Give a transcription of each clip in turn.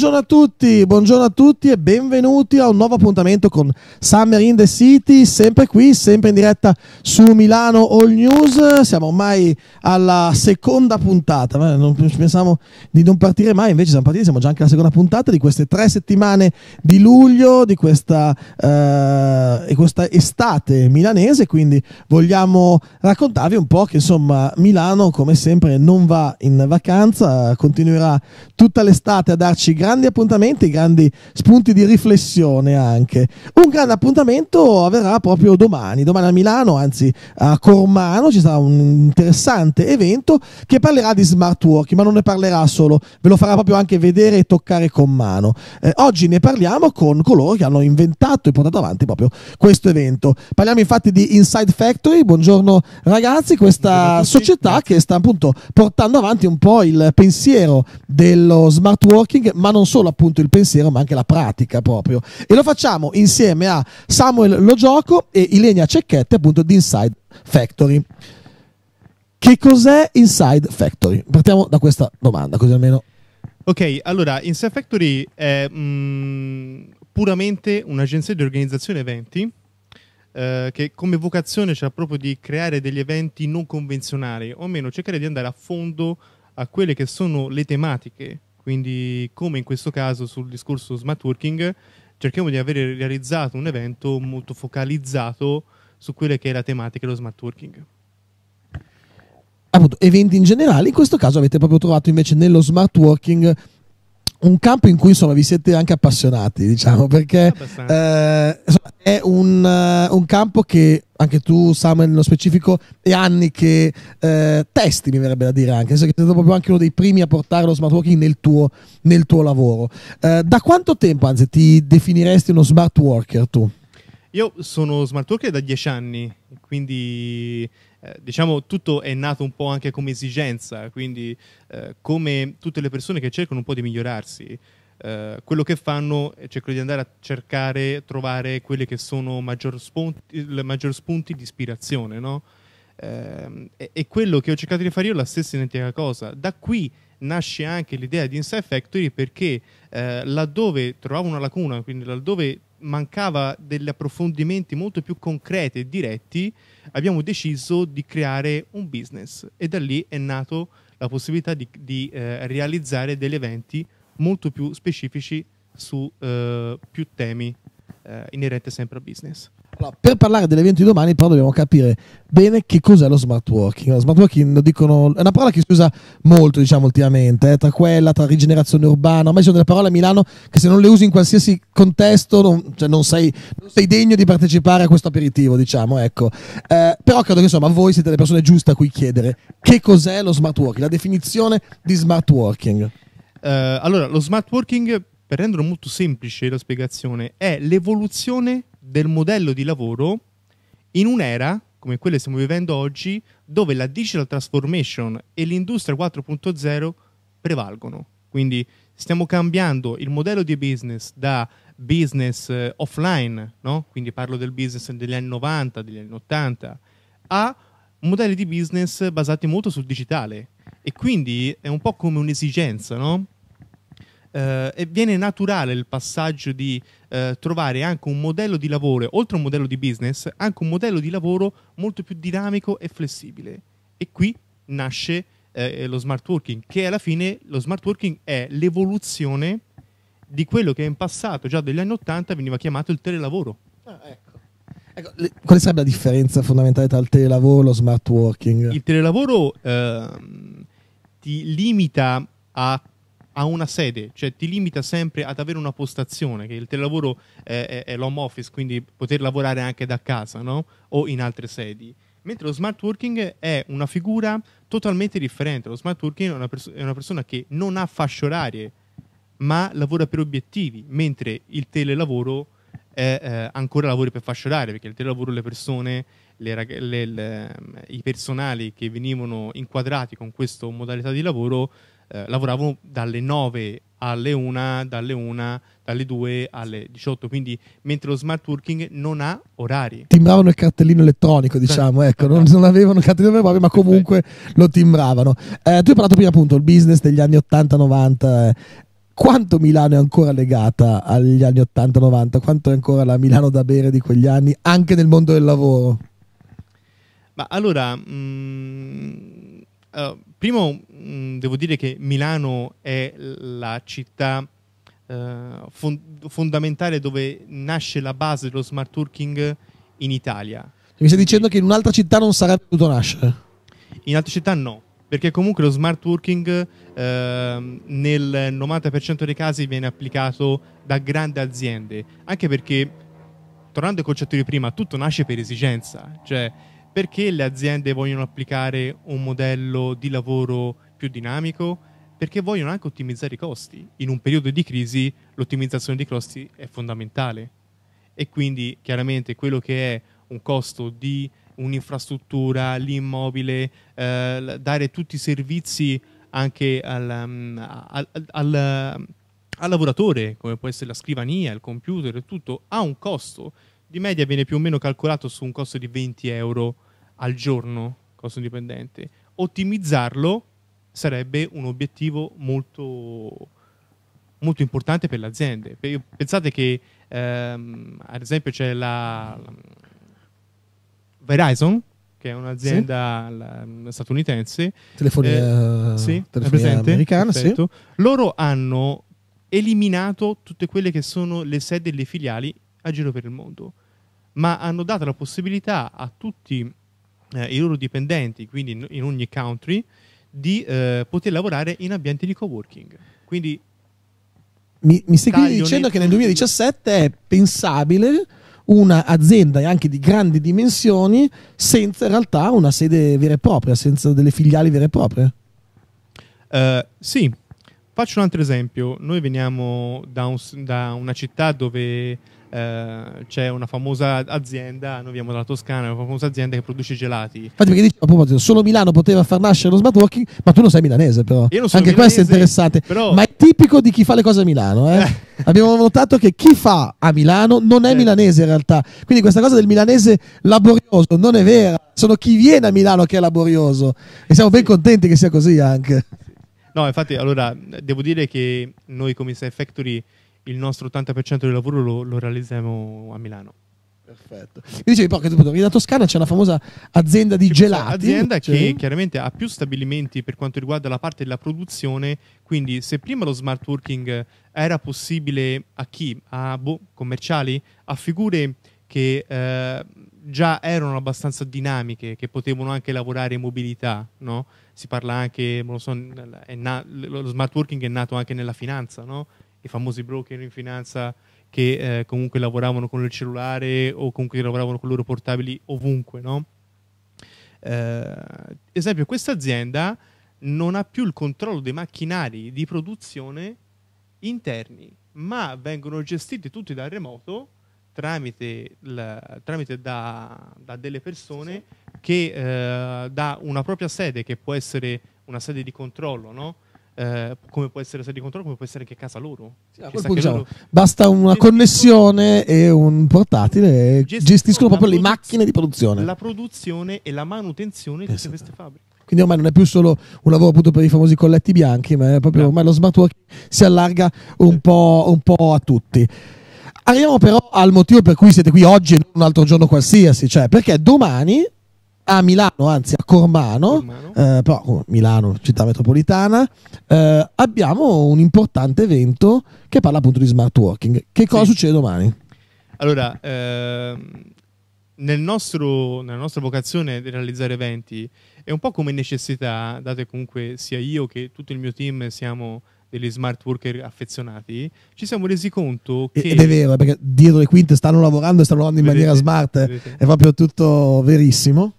Buongiorno a tutti, buongiorno a tutti e benvenuti a un nuovo appuntamento con Summer in the City, sempre qui, sempre in diretta su Milano All News. Siamo ormai alla seconda puntata, non pensavamo di non partire mai, invece siamo partiti, siamo già anche alla seconda puntata di queste tre settimane di luglio, di questa, eh, questa estate milanese, quindi vogliamo raccontarvi un po' che insomma Milano come sempre non va in vacanza, continuerà tutta l'estate a darci grazie grandi appuntamenti, grandi spunti di riflessione anche. Un grande appuntamento avverrà proprio domani, domani a Milano, anzi a Cormano, ci sarà un interessante evento che parlerà di smart working, ma non ne parlerà solo, ve lo farà proprio anche vedere e toccare con mano. Eh, oggi ne parliamo con coloro che hanno inventato e portato avanti proprio questo evento. Parliamo infatti di Inside Factory, buongiorno ragazzi, questa buongiorno società che sta appunto portando avanti un po' il pensiero dello smart working, ma non non solo appunto il pensiero, ma anche la pratica proprio. E lo facciamo insieme a Samuel Lo Gioco e Ilenia Cecchetti, appunto di Inside Factory. Che cos'è Inside Factory? Partiamo da questa domanda, così almeno. Ok, allora Inside Factory è mh, mm, puramente un'agenzia di organizzazione eventi. Eh, che come vocazione c'è proprio di creare degli eventi non convenzionali, o meno cercare di andare a fondo a quelle che sono le tematiche quindi, come in questo caso sul discorso smart working, cerchiamo di avere realizzato un evento molto focalizzato su quella che è la tematica dello smart working. Appunto, eventi in generale, in questo caso avete proprio trovato invece nello smart working un campo in cui insomma vi siete anche appassionati, diciamo, perché eh, insomma, è un, eh, un, campo che anche tu, Samuel, nello specifico, è anni che eh, testi, mi verrebbe da dire anche, sei stato proprio anche uno dei primi a portare lo smart working nel tuo, nel tuo lavoro. Eh, da quanto tempo, anzi, ti definiresti uno smart worker tu? Io sono smart worker da dieci anni, quindi eh, diciamo tutto è nato un po' anche come esigenza, quindi eh, come tutte le persone che cercano un po' di migliorarsi, eh, quello che fanno è cercare di andare a cercare, trovare quelli che sono maggior spunti, maggior spunti di ispirazione, no? Ehm, e quello che ho cercato di fare io è la stessa identica cosa. Da qui nasce anche l'idea di Inside Factory perché eh, laddove trovavo una lacuna, quindi laddove mancava degli approfondimenti molto più concreti e diretti, abbiamo deciso di creare un business e da lì è nato la possibilità di, di eh, realizzare degli eventi molto più specifici su eh, più temi eh, inerenti sempre al business per parlare dell'evento di domani, però, dobbiamo capire bene che cos'è lo smart working. Lo smart working lo dicono, è una parola che si usa molto, diciamo, ultimamente, eh, tra quella, tra rigenerazione urbana. Ormai sono delle parole a Milano che se non le usi in qualsiasi contesto non, cioè non, sei, non sei, degno di partecipare a questo aperitivo, diciamo. Ecco. Eh, però credo che insomma voi siete le persone giuste a cui chiedere che cos'è lo smart working, la definizione di smart working. Uh, allora, lo smart working, per renderlo molto semplice la spiegazione, è l'evoluzione del modello di lavoro in un'era come quella che stiamo vivendo oggi, dove la digital transformation e l'industria 4.0 prevalgono. Quindi stiamo cambiando il modello di business da business eh, offline, no? quindi parlo del business degli anni 90, degli anni 80, a modelli di business basati molto sul digitale. E quindi è un po' come un'esigenza, no? eh, e viene naturale il passaggio di eh, trovare anche un modello di lavoro, oltre a un modello di business, anche un modello di lavoro molto più dinamico e flessibile. E qui nasce eh, lo smart working, che alla fine lo smart working è l'evoluzione di quello che in passato, già degli anni Ottanta, veniva chiamato il telelavoro. Ah, ecco. Ecco, le, quale sarebbe la differenza fondamentale tra il telelavoro e lo smart working? Il telelavoro eh, ti limita a a una sede, cioè ti limita sempre ad avere una postazione, che il telelavoro è, è, è l'home office, quindi poter lavorare anche da casa no? o in altre sedi. Mentre lo smart working è una figura totalmente differente. Lo smart working è una, pers- è una persona che non ha fasce orarie, ma lavora per obiettivi, mentre il telelavoro è, eh, ancora lavori per fasce orarie, perché il telelavoro le persone, le rag- le, le, i personali che venivano inquadrati con questa modalità di lavoro eh, lavoravo dalle 9 alle 1, dalle 1, dalle 2 alle 18. Quindi, mentre lo smart working non ha orari. Timbravano il cartellino elettronico, esatto. diciamo, ecco, non, esatto. non avevano il cartellino proprio, ma comunque lo timbravano. Eh, tu hai parlato prima appunto del business degli anni 80-90. Eh. Quanto Milano è ancora legata agli anni 80-90? Quanto è ancora la Milano da bere di quegli anni, anche nel mondo del lavoro? Ma allora, mh, mm, eh, primo mh, mm, devo dire che Milano è la città uh, eh, fond- fondamentale dove nasce la base dello smart working in Italia. Mi stai dicendo che in un'altra città non sarebbe potuto nascere? In altre città no, perché comunque lo smart working uh, nel 90% dei casi viene applicato da grandi aziende, anche perché, tornando al concetto di prima, tutto nasce per esigenza, cioè perché le aziende vogliono applicare un modello di lavoro più dinamico? Perché vogliono anche ottimizzare i costi. In un periodo di crisi l'ottimizzazione dei costi è fondamentale e quindi chiaramente quello che è un costo di un'infrastruttura, l'immobile, eh, dare tutti i servizi anche al, mm, al, al, al, lavoratore, come può essere la scrivania, il computer, tutto, ha un costo di media viene più o meno calcolato su un costo di 20 euro al giorno, costo dipendente. Ottimizzarlo sarebbe un obiettivo molto, molto importante per le aziende. Pensate che, ehm, ad esempio, c'è la, la Verizon, che è un'azienda sì. la, mm, statunitense. Telefonia, eh, sì, telefonia presente, americana, sì. Loro hanno eliminato tutte quelle che sono le sedi e le filiali a giro per il mondo, ma hanno dato la possibilità a tutti eh, i loro dipendenti, quindi in, in ogni country, di eh, poter lavorare in ambienti di coworking. Quindi mi, mi stai dicendo che nel 2017 è pensabile un'azienda anche di grandi dimensioni senza in realtà una sede vera e propria, senza delle filiali vere e proprie? Uh, sì, faccio un altro esempio. Noi veniamo da, un, da una città dove eh, c'è una famosa azienda, noi abbiamo dalla Toscana, una famosa azienda che produce gelati. Infatti perché dici a proposito, solo Milano poteva far nascere lo smart working, ma tu non sei milanese però. Io non sono Anche milanese, questo è interessante, però... ma è tipico di chi fa le cose a Milano, eh? Abbiamo notato che chi fa a Milano non è eh. milanese in realtà. Quindi questa cosa del milanese laborioso non è vera. Sono chi viene a Milano che è laborioso e siamo ben contenti che sia così anche. No, infatti, allora devo dire che noi come Sai Factory il nostro 80% del lavoro lo, lo realizziamo a Milano. Perfetto. Mi dicevi poi che tu torni Toscana c'è la famosa azienda di c'è gelati. Azienda cioè... che chiaramente ha più stabilimenti per quanto riguarda la parte della produzione, quindi se prima lo smart working era possibile a chi? A boh, commerciali? A figure che eh, già erano abbastanza dinamiche, che potevano anche lavorare in mobilità, no? Si parla anche, lo, so, na- lo smart working è nato anche nella finanza, no? i famosi broker in finanza che eh, comunque lavoravano con il cellulare o comunque lavoravano con i loro portabili ovunque, no? Eh, esempio, questa azienda non ha più il controllo dei macchinari di produzione interni, ma vengono gestiti tutti dal remoto tramite, la, tramite da, da, delle persone sì, sì. che eh, da una propria sede che può essere una sede di controllo, no? Eh, come può essere sede di controllo, come può essere anche casa loro. Sì, a punto diciamo, loro... Basta una connessione e un portatile e eh, gestiscono, gestiscono proprio le macchine di produzione. La produzione e la manutenzione Penso di esatto. queste fabbriche. Quindi ormai non è più solo un lavoro appunto per i famosi colletti bianchi, ma è proprio ormai lo smart working si allarga un po', un po' a tutti. Arriviamo però al motivo per cui siete qui oggi e non un altro giorno qualsiasi, cioè perché domani a Milano, anzi a Cormano, Cormano. Eh, però Milano, città metropolitana, eh, abbiamo un importante evento che parla appunto di smart working. Che cosa sì. succede domani? Allora, ehm, nel nostro, nella nostra vocazione di realizzare eventi è un po' come necessità, date comunque sia io che tutto il mio team siamo degli smart worker affezionati, ci siamo resi conto che... Ed è vero, eh, perché dietro le quinte stanno lavorando e stanno lavorando in vedete, maniera smart, vedete. è proprio tutto verissimo.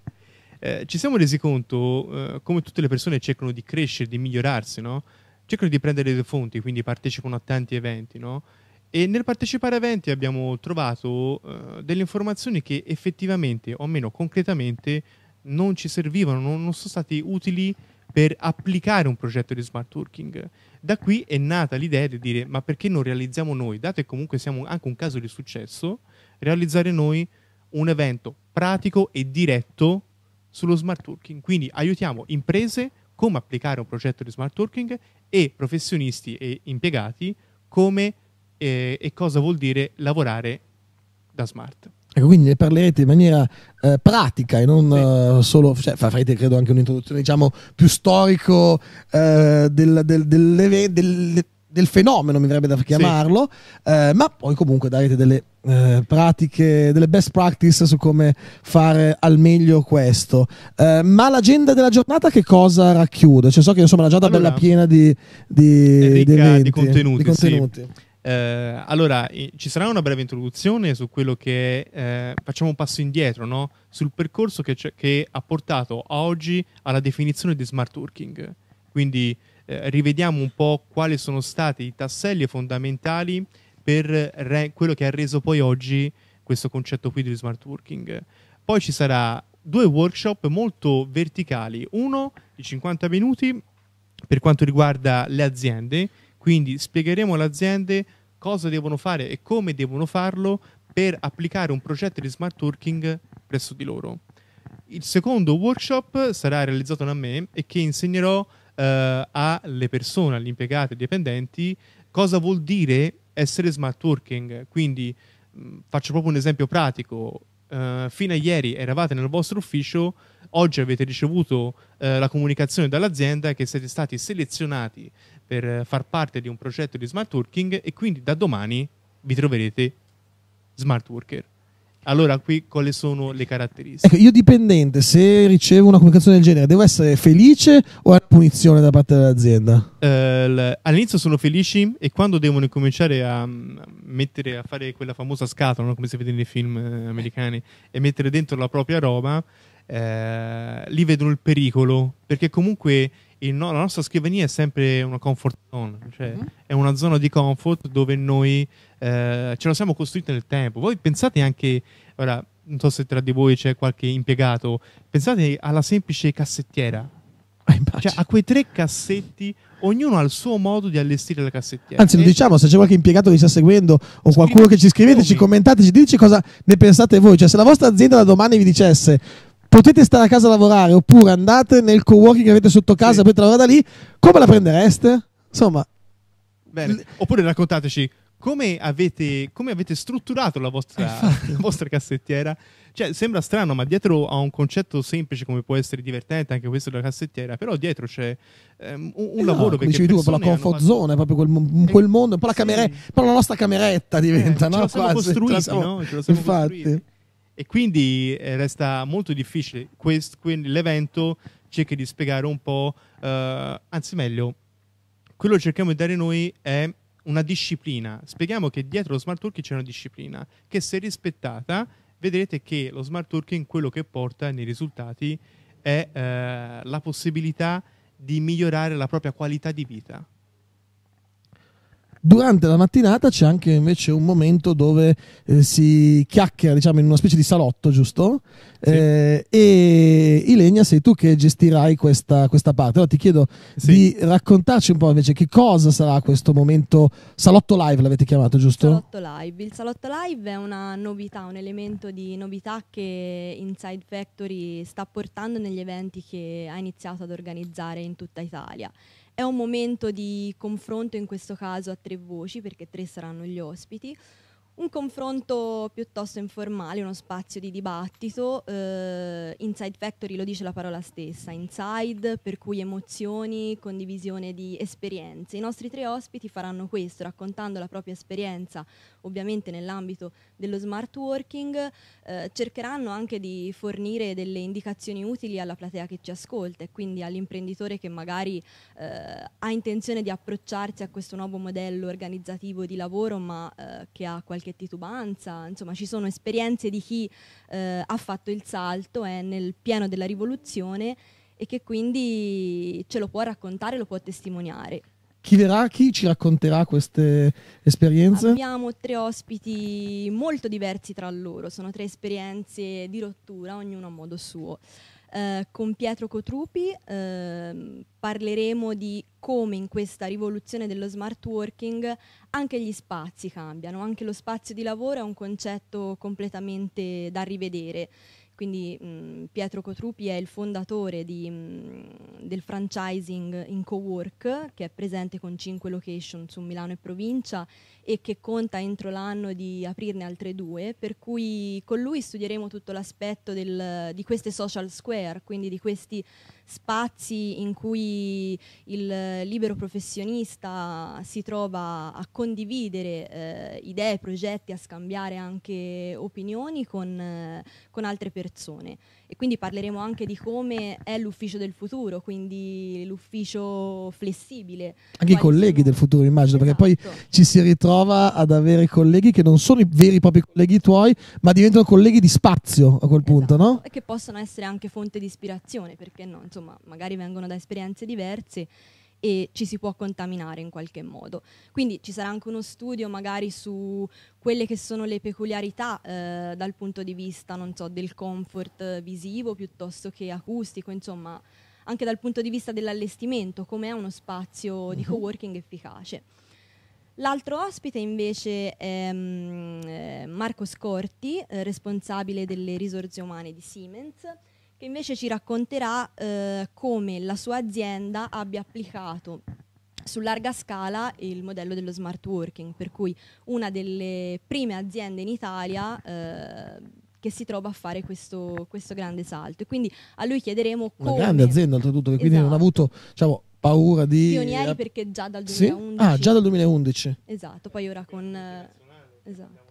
Eh, ci siamo resi conto eh, come tutte le persone cercano di crescere, di migliorarsi, no? cercano di prendere le fonti, quindi partecipano a tanti eventi. No? E nel partecipare a eventi abbiamo trovato eh, delle informazioni che effettivamente, o meno concretamente, non ci servivano, non, non sono state utili per applicare un progetto di smart working. Da qui è nata l'idea di dire ma perché non realizziamo noi, dato che comunque siamo anche un caso di successo, realizzare noi un evento pratico e diretto sullo smart working. Quindi aiutiamo imprese come applicare un progetto di smart working e professionisti e impiegati come eh, e cosa vuol dire lavorare da smart. Ecco, quindi ne parlerete in maniera eh, pratica e non sì. Eh, solo, cioè, farete credo anche un'introduzione diciamo più storico eh, del, del, delle, del, del fenomeno, mi verrebbe da chiamarlo, sì. eh, ma poi comunque darete delle eh, pratiche, delle best practice su come fare al meglio questo. Eh, ma l'agenda della giornata che cosa racchiude? Cioè so che insomma la giornata allora, bella piena di, di, eh, di, eventi, di contenuti. contenuti. Sì. Eh, allora, ci sarà una breve introduzione su quello che eh, facciamo un passo indietro, no? sul percorso che, che ha portato a oggi alla definizione di smart working. Quindi eh, rivediamo un po' quali sono stati i tasselli fondamentali per re- quello che ha reso poi oggi questo concetto qui di smart working. Poi ci sarà due workshop molto verticali, uno di 50 minuti per quanto riguarda le aziende, quindi spiegheremo alle aziende cosa devono fare e come devono farlo per applicare un progetto di smart working presso di loro. Il secondo workshop sarà realizzato da me e che insegnerò eh, alle persone, agli impiegati, ai dipendenti, cosa vuol dire essere smart working. Quindi mh, mm, faccio proprio un esempio pratico. Uh, fino a ieri eravate nel vostro ufficio, oggi avete ricevuto uh, la comunicazione dall'azienda che siete stati selezionati per far parte di un progetto di smart working e quindi da domani vi troverete smart worker. Allora, qui quali sono le caratteristiche? Ecco, io dipendente, se ricevo una comunicazione del genere, devo essere felice o è una punizione da parte dell'azienda? Eh, all'inizio sono felici e quando devono cominciare a mm, mettere a fare quella famosa scatola, no? come si vede nei film eh, americani, e mettere dentro la propria roba, eh, lì vedono il pericolo, perché comunque no- la nostra scrivania è sempre una comfort zone, cioè mm-hmm. è una zona di comfort dove noi eh, ce la siamo costruita nel tempo. Voi pensate anche, ora non so se tra di voi c'è qualche impiegato, pensate alla semplice cassettiera. Ah, cioè, a quei tre cassetti ognuno ha il suo modo di allestire la cassettiera. Anzi, lo diciamo, se c'è qualche impiegato che vi sta seguendo o qualcuno che ci scrivete, ci commentate, ci dice cosa ne pensate voi. Cioè, se la vostra azienda da domani vi dicesse potete stare a casa a lavorare oppure andate nel co-working che avete sotto casa sì. e potete lavorare da lì, come la prendereste? Insomma... Bene. oppure raccontateci come avete, come avete, strutturato la vostra, la vostra cassettiera. Cioè, sembra strano, ma dietro a un concetto semplice come può essere divertente anche questo della cassettiera, però dietro c'è um, un, eh no, lavoro che dicevi tu, la comfort fatto... zone, proprio quel, eh, quel mondo, un po' la, camere... sì. la nostra cameretta eh, diventa, eh, no? Ce la siamo costruiti, no? Ce la siamo Infatti. Costruiti e quindi eh, resta molto difficile. l'evento cerca di spiegare un po', eh, anzi meglio, quello che cerchiamo di dare noi è una disciplina. Spieghiamo che dietro lo smart working c'è una disciplina che se rispettata vedrete che lo smart working quello che porta nei risultati è eh, la possibilità di migliorare la propria qualità di vita. Durante la mattinata c'è anche invece un momento dove eh, si chiacchiera, diciamo, in una specie di salotto, giusto? Sì. Eh, e Ilenia sei tu che gestirai questa, questa parte. Allora ti chiedo sì. di raccontarci un po' invece che cosa sarà questo momento salotto live, l'avete chiamato, giusto? Salotto live. Il salotto live è una novità, un elemento di novità che Inside Factory sta portando negli eventi che ha iniziato ad organizzare in tutta Italia. È un momento di confronto in questo caso a tre voci, perché tre saranno gli ospiti, un confronto piuttosto informale, uno spazio di dibattito. Eh, inside Factory lo dice la parola stessa, inside, per cui emozioni, condivisione di esperienze. I nostri tre ospiti faranno questo, raccontando la propria esperienza, ovviamente nell'ambito dello smart working, eh, cercheranno anche di fornire delle indicazioni utili alla platea che ci ascolta e quindi all'imprenditore che magari eh, ha intenzione di approcciarsi a questo nuovo modello organizzativo di lavoro, ma eh, che ha qualche qualche titubanza, insomma ci sono esperienze di chi eh, ha fatto il salto, è eh, nel pieno della rivoluzione e che quindi ce lo può raccontare, lo può testimoniare. Chi verrà? Chi ci racconterà queste esperienze? Abbiamo tre ospiti molto diversi tra loro, sono tre esperienze di rottura, ognuno a modo suo. Eh, con Pietro Cotrupi eh, parleremo di come in questa rivoluzione dello smart working anche gli spazi cambiano, anche lo spazio di lavoro è un concetto completamente da rivedere. Quindi mh, mm, Pietro Cotrupi è il fondatore di, mh, mm, del franchising in Cowork, che è presente con 5 location su Milano e provincia e che conta entro l'anno di aprirne altre due, per cui con lui studieremo tutto l'aspetto del, di queste social square, quindi di questi spazi in cui il libero professionista si trova a condividere eh, idee, progetti, a scambiare anche opinioni con, eh, con altre persone e quindi parleremo anche di come è l'ufficio del futuro, quindi l'ufficio flessibile. Anche i colleghi sono... del futuro immagino, esatto. perché poi esatto. ci si ritrova ad avere colleghi che non sono i veri e propri colleghi tuoi, ma diventano colleghi di spazio a quel esatto. punto, no? E che possono essere anche fonte di ispirazione, perché no, insomma, magari vengono da esperienze diverse e ci si può contaminare in qualche modo. Quindi ci sarà anche uno studio magari su quelle che sono le peculiarità eh, dal punto di vista, non so, del comfort visivo piuttosto che acustico, insomma, anche dal punto di vista dell'allestimento, come è uno spazio di mhm. coworking efficace. L'altro ospite invece è mm, eh, Marco Scorti, eh, responsabile delle risorse umane di Siemens che invece ci racconterà eh, come la sua azienda abbia applicato su larga scala il modello dello smart working, per cui una delle prime aziende in Italia eh, che si trova a fare questo, questo, grande salto. E quindi a lui chiederemo come... Una grande azienda, oltretutto, che quindi esatto. non ha esatto. avuto diciamo, paura di... Pionieri eh, perché già dal 2011... Sì? Ah, già dal 2011. Esatto, poi ora con... Eh, esatto.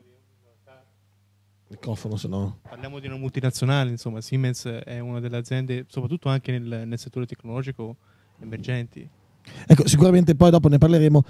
Microfono, se no. Parliamo di una multinazionale, insomma, Siemens è una delle aziende, soprattutto anche nel, nel settore tecnologico, emergenti. Ecco, sicuramente poi dopo ne parleremo.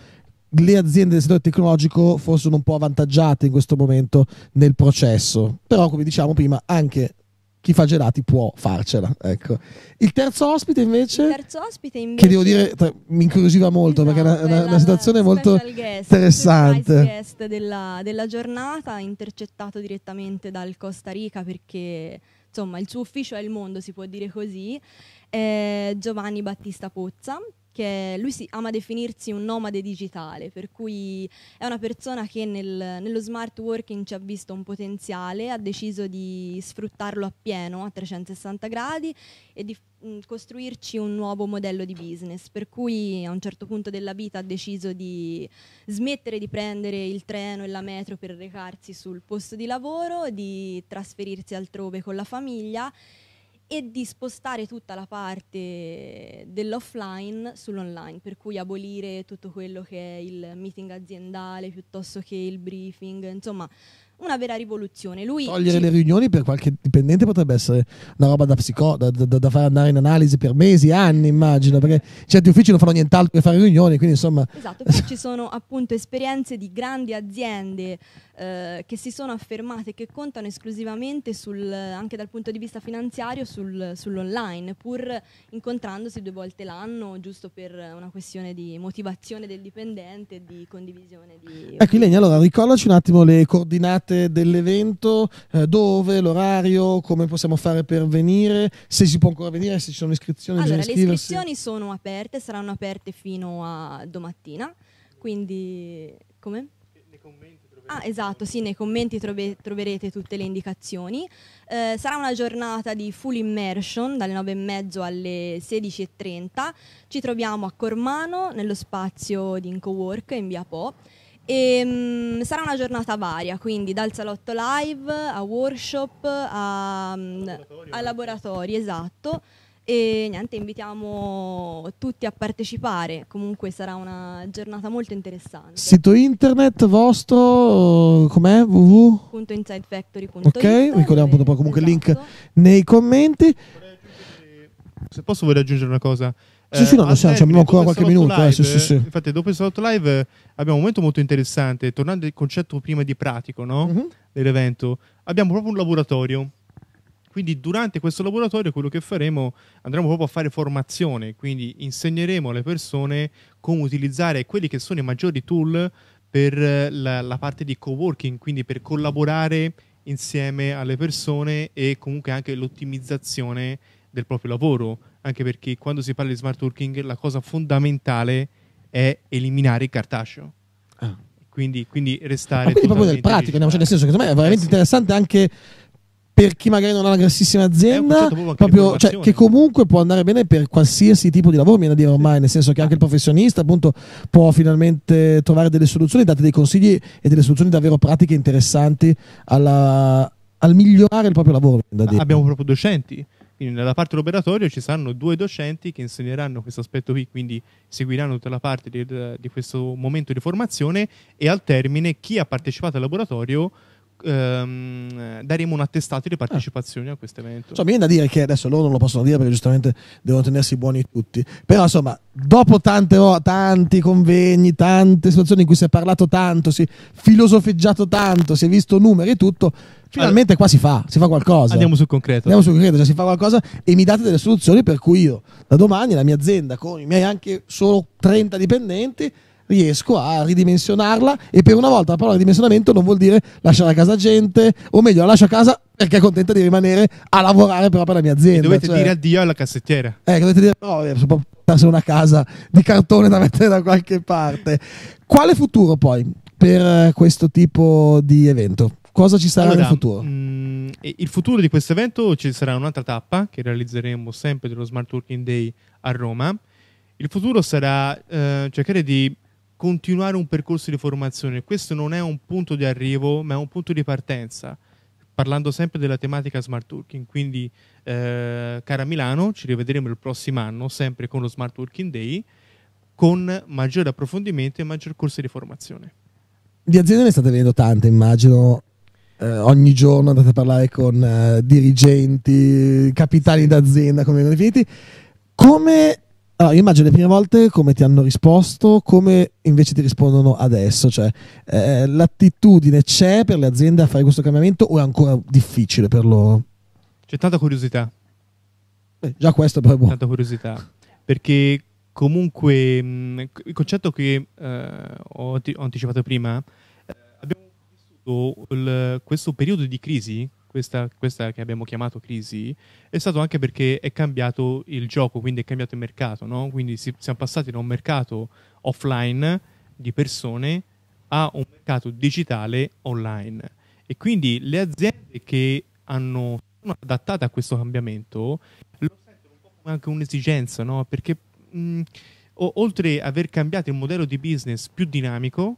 Le aziende del settore tecnologico forse sono un po' avvantaggiate in questo momento nel processo, però come diciamo prima anche chi fa gelati può farcela. Ecco. Il terzo ospite invece, Il terzo ospite invece... che devo dire tra, mi incuriosiva molto esatto, perché è una, una, una situazione molto guest, interessante. Il guest della, della giornata, intercettato direttamente dal Costa Rica perché insomma il suo ufficio è il mondo, si può dire così. Eh, Giovanni Battista Pozza, che lui si ama definirsi un nomade digitale, per cui è una persona che nel, nello smart working ci ha visto un potenziale, ha deciso di sfruttarlo appieno a 360 gradi e di mh, mm, costruirci un nuovo modello di business, per cui a un certo punto della vita ha deciso di smettere di prendere il treno e la metro per recarsi sul posto di lavoro, di trasferirsi altrove con la famiglia e di spostare tutta la parte dell'offline sull'online, per cui abolire tutto quello che è il meeting aziendale piuttosto che il briefing, insomma una vera rivoluzione. Lui Togliere ci... le riunioni per qualche dipendente potrebbe essere una roba da, psico, da, da, da fare andare in analisi per mesi, anni immagino, perché certi uffici non fanno nient'altro che fare riunioni, quindi insomma... Esatto, poi ci sono appunto esperienze di grandi aziende eh, che si sono affermate, e che contano esclusivamente sul, anche dal punto di vista finanziario sul, sull'online, pur incontrandosi due volte l'anno, giusto per una questione di motivazione del dipendente e di condivisione di... Ecco Ilenia, allora ricordaci un attimo le coordinate dell'evento, eh, dove, l'orario, come possiamo fare per venire, se si può ancora venire, se ci sono iscrizioni. Allora, le iscrizioni sono aperte, saranno aperte fino a domattina, quindi come? Nei commenti Ah, esatto, sì, nei commenti trobe- troverete tutte le indicazioni. Eh, sarà una giornata di full immersion dalle 9 e mezzo alle 16.30. Ci troviamo a Cormano, nello spazio di IncoWork in via Po. E, ehm, mh, sarà una giornata varia, quindi dal salotto live a workshop a, mm, a laboratori, esatto e niente, invitiamo tutti a partecipare, comunque sarà una giornata molto interessante. Sito internet vostro com'è? www.insidefactory.it Ok, ricordiamo dopo comunque il link esatto. nei commenti. Se posso vorrei aggiungere una cosa. Sì, sì, no, eh, no abbiamo ancora qualche minuto. Live, eh, sì, sì, sì. Infatti, dopo il salotto live abbiamo un momento molto interessante, tornando al concetto prima di pratico no? mm-hmm. dell'evento, abbiamo proprio un laboratorio quindi durante questo laboratorio quello che faremo, andremo proprio a fare formazione, quindi insegneremo alle persone come utilizzare quelli che sono i maggiori tool per eh, la, la parte di co-working, quindi per collaborare insieme alle persone e comunque anche l'ottimizzazione del proprio lavoro, anche perché quando si parla di smart working la cosa fondamentale è eliminare il cartaceo. Ah. Quindi, quindi, restare. Ma quindi proprio nel pratico, cioè nel senso che secondo me è eh, veramente eh sì. interessante anche per chi magari non ha una grossissima eh, azienda, proprio cioè, che comunque può andare bene per qualsiasi tipo di lavoro, viene a dire ormai, nel senso che anche il professionista appunto può finalmente trovare delle soluzioni, date dei consigli e delle soluzioni davvero pratiche interessanti alla, al migliorare il proprio lavoro. Abbiamo proprio docenti. Quindi nella parte dell'operatorio ci saranno due docenti che insegneranno questo aspetto qui, quindi seguiranno tutta la parte di, di questo momento di formazione e al termine chi ha partecipato al laboratorio ehm, daremo un attestato di ah. partecipazione ah. a questo evento. Insomma, viene da dire che adesso loro non lo possono dire perché giustamente devono tenersi buoni tutti, però insomma, dopo tante, tanti convegni, tante situazioni in cui si è parlato tanto, si è filosofeggiato tanto, si è visto numeri e tutto, finalmente allora, qua si fa, si fa qualcosa. Andiamo sul concreto. Andiamo sul concreto, cioè si fa qualcosa e mi date delle soluzioni per cui io da domani la mia azienda con i miei anche solo 30 dipendenti riesco a ridimensionarla e per una volta la parola ridimensionamento non vuol dire lasciare a casa gente, o meglio la lascio a casa perché è contenta di rimanere a lavorare proprio per la mia azienda. E dovete cioè... dire addio alla cassettiera. Eh, dovete dire no, eh, può portarsi una casa di cartone da mettere da qualche parte. Quale futuro poi per eh, questo tipo di evento? Cosa ci sarà allora, nel futuro? Mh, mm, il futuro di questo evento ci sarà un'altra tappa che realizzeremo sempre dello Smart Working Day a Roma. Il futuro sarà eh, cercare di continuare un percorso di formazione. Questo non è un punto di arrivo, ma è un punto di partenza. Parlando sempre della tematica smart working, quindi eh, cara Milano, ci rivedremo il prossimo anno, sempre con lo Smart Working Day, con maggiore approfondimento e maggior corso di formazione. Di aziende ne state vedendo tante, immagino. Eh, ogni giorno andate a parlare con eh, dirigenti, capitani d'azienda, come vengono definiti. Come allora, io immagino le prime volte come ti hanno risposto, come invece ti rispondono adesso, cioè eh, l'attitudine c'è per le aziende a fare questo cambiamento o è ancora difficile per loro? C'è tanta curiosità. Beh, già questo però è buono. Tanta curiosità, perché comunque mh, il concetto che eh, ho, ho, anticipato prima, eh, abbiamo vissuto il, questo periodo di crisi questa, questa, che abbiamo chiamato crisi, è stato anche perché è cambiato il gioco, quindi è cambiato il mercato, no? Quindi si, siamo passati da un mercato offline di persone a un mercato digitale online. E quindi le aziende che hanno, sono adattate a questo cambiamento lo sentono un po' come anche un'esigenza, no? Perché mh, o, oltre ad aver cambiato il modello di business più dinamico,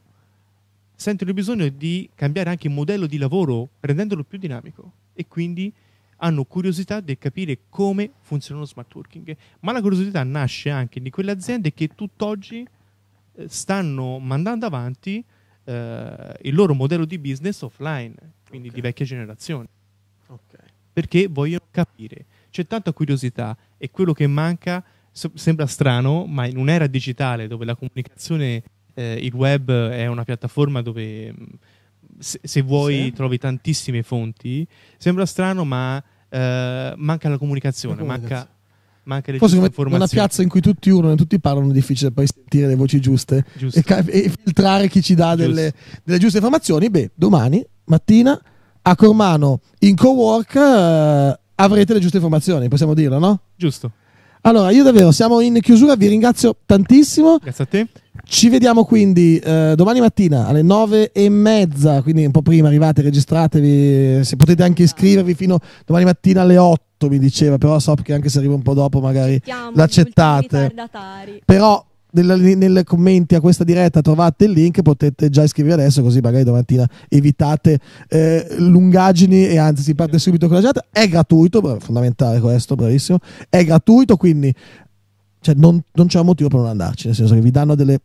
sentono il bisogno di cambiare anche il modello di lavoro rendendolo più dinamico e quindi hanno curiosità di capire come funziona lo smart working. Ma la curiosità nasce anche di quelle aziende che tutt'oggi eh, stanno mandando avanti eh, il loro modello di business offline, quindi okay. di vecchia generazione. Okay. Perché vogliono capire. C'è tanta curiosità e quello che manca so, sembra strano, ma in un'era digitale dove la comunicazione eh, il web è una piattaforma dove mm, se, se vuoi sì. trovi tantissime fonti. Sembra strano, ma eh, manca la comunicazione, manca manca le Forse come una piazza in cui tutti uno e tutti parlano è difficile poi sentire le voci giuste e, ca- e, filtrare chi ci dà delle, delle, giuste informazioni. Beh, domani mattina a Cormano in co-work uh, avrete le giuste informazioni, possiamo dirlo, no? Giusto. Allora, io davvero siamo in chiusura, vi ringrazio tantissimo. Grazie a te. Ci vediamo quindi eh, domani mattina alle nove e mezza, quindi un po' prima arrivate, registratevi, se potete anche iscrivervi fino domani mattina alle 8 mi diceva, però so che anche se arriva un po' dopo magari Siamo l'accettate. Però nei commenti a questa diretta trovate il link, potete già iscrivervi adesso così magari domattina evitate eh, lungaggini e anzi si parte subito con la chat. È gratuito, fondamentale questo, bravissimo. È gratuito, quindi cioè, non, non c'è un motivo per non andarci, nel senso che vi danno delle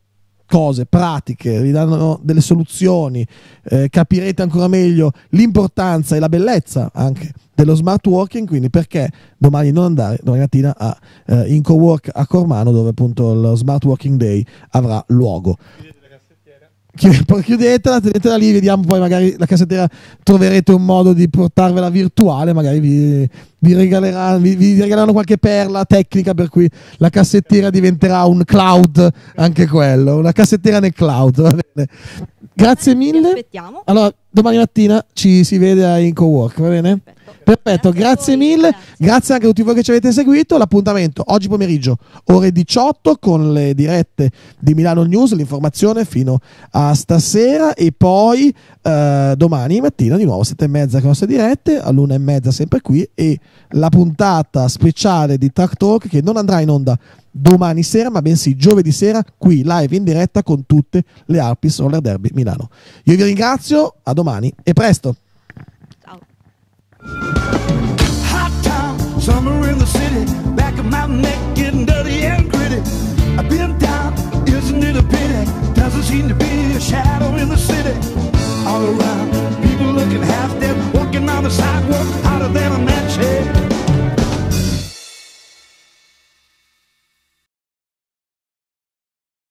cose pratiche, vi danno delle soluzioni, eh, capirete ancora meglio l'importanza e la bellezza anche dello smart working, quindi perché domani non andare, domani mattina a eh, IncoWork a Cormano dove appunto lo smart working day avrà luogo chiudetela, tenetela lì, vediamo poi magari la cassettiera troverete un modo di portarvela virtuale, magari vi, vi, regaleranno, vi, vi regaleranno qualche perla tecnica per cui la cassettiera diventerà un cloud, anche quello, una cassettiera nel cloud, va bene. Grazie mille. Allora, domani mattina ci si vede in co-work, va bene? Perfetto. Perfetto, grazie mille, grazie anche a tutti voi che ci avete seguito. L'appuntamento oggi pomeriggio, ore 18, con le dirette di Milano News, l'informazione fino a stasera e poi eh, domani mattina di nuovo, sette e mezza con le nostre dirette, all'una e mezza sempre qui e la puntata speciale di Track Talk che non andrà in onda domani sera, ma bensì giovedì sera qui live in diretta con tutte le Alpis Roller Derby Milano. Io vi ringrazio, a domani e presto! Hot town, summer in the city, back of my neck getting dirty and gritty. I've been down, isn't it a pity? Doesn't seem to be a shadow in the city. All around, people looking half dead, walking on the sidewalk, hotter than a match head.